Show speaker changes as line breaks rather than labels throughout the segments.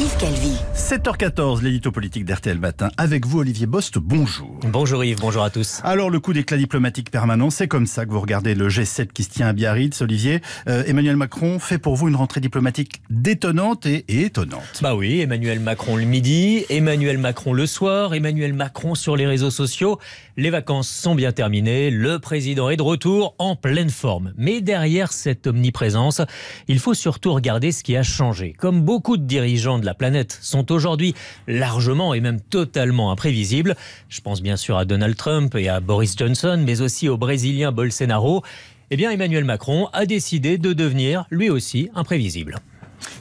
Yves Calvi.
7h14, l'édito politique d'RTL Matin. Avec vous, Olivier Bost, bonjour. Bonjour Yves, bonjour à tous. Alors, le coup d'éclat diplomatique permanent, c'est comme ça que vous regardez le G7 qui se tient à Biarritz, Olivier. Euh, Emmanuel Macron fait pour vous une rentrée diplomatique détonnante et,
étonnante. Bah oui, Emmanuel Macron le midi, Emmanuel Macron le soir, Emmanuel Macron sur les réseaux sociaux. Les vacances sont bien terminées, le président est de retour en pleine forme. Mais derrière cette omniprésence, il faut surtout regarder ce qui a changé. Comme beaucoup de dirigeants de la planète sont aujourd'hui largement et même totalement imprévisibles. Je pense bien sûr à Donald Trump et à Boris Johnson, mais aussi au Brésilien Bolsonaro. Eh bien, Emmanuel Macron a décidé de devenir lui aussi imprévisible.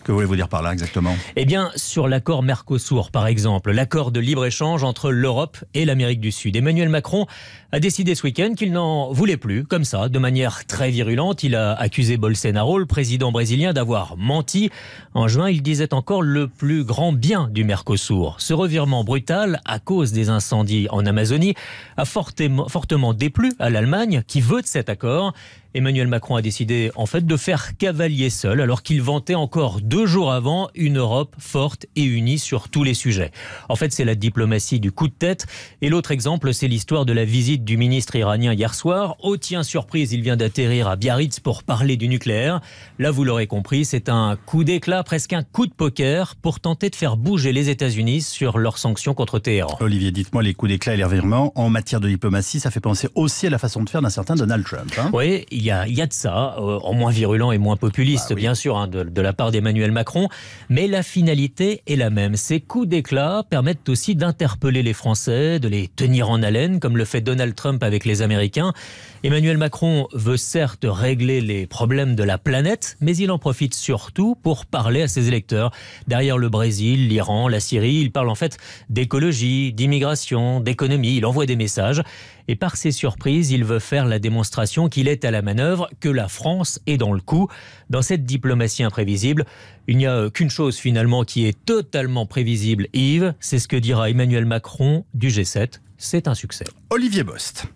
Que voulez-vous dire par là exactement Eh bien, sur l'accord Mercosur, par exemple, l'accord de libre-échange entre l'Europe et l'Amérique du Sud. Emmanuel Macron a décidé ce week-end qu'il n'en voulait plus, comme ça, de manière très virulente. Il a accusé Bolsonaro, le président brésilien, d'avoir menti. En juin, il disait encore le plus grand bien du Mercosur. Ce revirement brutal, à cause des incendies en Amazonie, a fortement, déplu à l'Allemagne, qui vote cet accord. Emmanuel Macron a décidé en fait de faire cavalier seul alors qu'il vantait encore deux jours avant une Europe forte et unie sur tous les sujets. En fait, c'est la diplomatie du coup de tête. Et l'autre exemple, c'est l'histoire de la visite du ministre iranien hier soir. Oh tiens, surprise, il vient d'atterrir à Biarritz pour parler du nucléaire. Là, vous l'aurez compris, c'est un coup d'éclat, presque un coup de poker pour tenter de faire bouger les États-Unis sur leurs sanctions contre Téhéran. Olivier, dites-moi les coups d'éclat
et les revirements en matière de diplomatie, ça fait penser aussi à la façon de faire d'un certain Donald Trump.
Hein. oui, il y a de ça, euh, en moins virulent et moins populiste, bah bien sûr, hein, de, la part d'Emmanuel Macron. Mais la finalité est la même. Ces coups d'éclat permettent aussi d'interpeller les Français, de les tenir en haleine, comme le fait Donald Trump avec les Américains. Emmanuel Macron veut certes régler les problèmes de la planète, mais il en profite surtout pour parler à ses électeurs. Derrière le Brésil, l'Iran, la Syrie, il parle en fait d'écologie, d'immigration, d'économie. Il envoie des messages et par ses surprises, il veut faire la démonstration qu'il est à la manœuvre, que la France est dans le coup. Dans cette diplomatie imprévisible, il n'y a qu'une chose finalement qui est totalement prévisible, Yves, c'est ce que dira Emmanuel Macron du G7. C'est un succès. Olivier Bost.